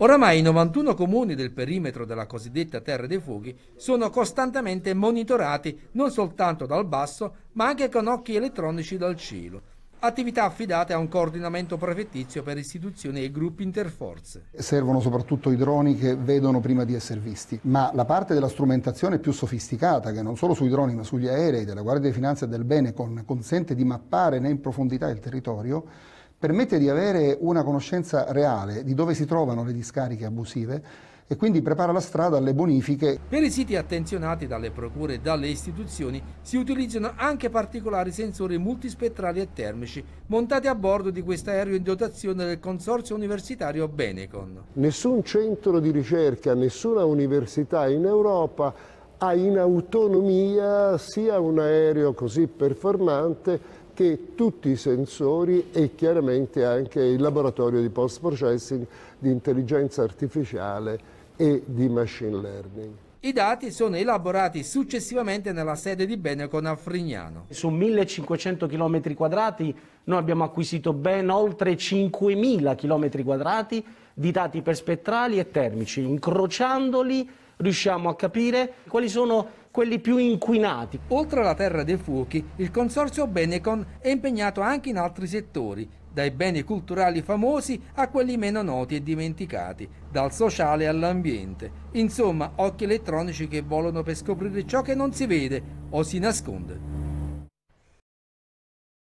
Oramai i 91 comuni del perimetro della cosiddetta Terra dei Fuochi sono costantemente monitorati non soltanto dal basso, ma anche con occhi elettronici dal cielo attività affidate a un coordinamento prefettizio per istituzioni e gruppi interforze. Servono soprattutto i droni che vedono prima di essere visti, ma la parte della strumentazione più sofisticata, che non solo sui droni ma sugli aerei della Guardia di Finanza e del Bene consente di mappare né in profondità il territorio, permette di avere una conoscenza reale di dove si trovano le discariche abusive e quindi prepara la strada alle bonifiche. Per i siti attenzionati dalle procure e dalle istituzioni si utilizzano anche particolari sensori multispettrali e termici montati a bordo di questo aereo in dotazione del consorzio universitario Benecon. Nessun centro di ricerca, nessuna università in Europa ha in autonomia sia un aereo così performante che tutti i sensori e chiaramente anche il laboratorio di post-processing di intelligenza artificiale e di machine learning. I dati sono elaborati successivamente nella sede di Benecon a Frignano. Su 1500 km quadrati noi abbiamo acquisito ben oltre 5000 km quadrati di dati per spettrali e termici, incrociandoli riusciamo a capire quali sono quelli più inquinati. Oltre alla terra dei fuochi, il consorzio Benecon è impegnato anche in altri settori, dai beni culturali famosi a quelli meno noti e dimenticati, dal sociale all'ambiente. Insomma, occhi elettronici che volano per scoprire ciò che non si vede o si nasconde.